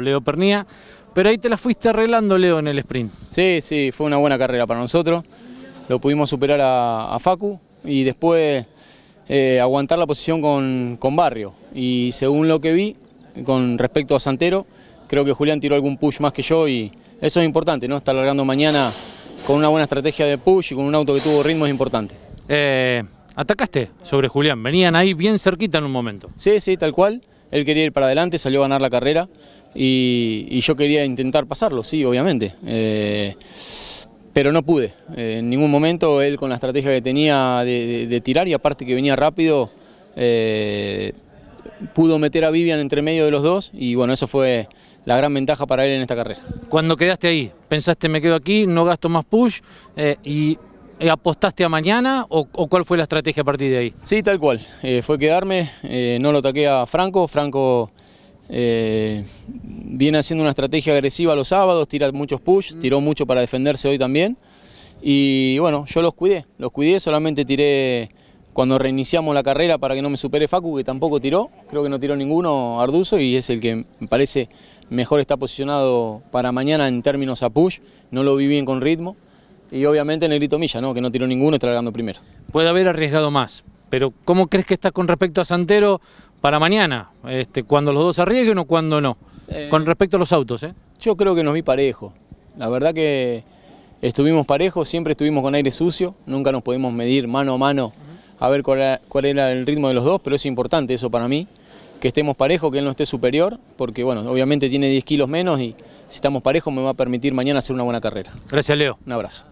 Leo Pernía, pero ahí te la fuiste arreglando, Leo, en el sprint. Sí, sí, fue una buena carrera para nosotros. Lo pudimos superar a, Facu y después eh, aguantar la posición con, Barrio. Y según lo que vi, con respecto a Santero, creo que Julián tiró algún push más que yo y eso es importante, ¿no? Estar largando mañana con una buena estrategia de push y con un auto que tuvo ritmo es importante. Eh, atacaste sobre Julián, venían ahí bien cerquita en un momento. Sí, sí, tal cual. Él quería ir para adelante, salió a ganar la carrera y, yo quería intentar pasarlo, sí, obviamente. Eh, pero no pude, eh, en ningún momento él con la estrategia que tenía de, tirar y aparte que venía rápido, eh, pudo meter a Vivian entre medio de los dos y bueno, eso fue la gran ventaja para él en esta carrera. Cuando quedaste ahí, pensaste me quedo aquí, no gasto más push y apostaste a mañana o, cuál fue la estrategia a partir de ahí? Sí, tal cual, fue quedarme, no lo taqué a Franco, Franco eh, viene haciendo una estrategia agresiva los sábados, tira muchos push, tiró mucho para defenderse hoy también. Y bueno, yo los cuidé, los cuidé, solamente tiré cuando reiniciamos la carrera para que no me supere Facu, que tampoco tiró, creo que no tiró ninguno Arduzo y es el que me parece mejor está posicionado para mañana en términos a push, no lo vi bien con ritmo. Y obviamente Negrito Milla, ¿no? que no tiró ninguno, está largando primero. Puede haber arriesgado más, pero ¿cómo crees que está con respecto a Santero? para mañana, este, cuando los dos arriesguen o cuando no. Eh, con respecto a los autos, ¿eh? Yo creo que nos vi parejo. La verdad que estuvimos parejos, siempre estuvimos con aire sucio, nunca nos pudimos medir mano a mano a ver cuál era, el ritmo de los dos, pero es importante eso para mí, que estemos parejos, que él no esté superior, porque bueno, obviamente tiene 10 kilos menos y si estamos parejos me va a permitir mañana hacer una buena carrera. Gracias Leo. Un abrazo.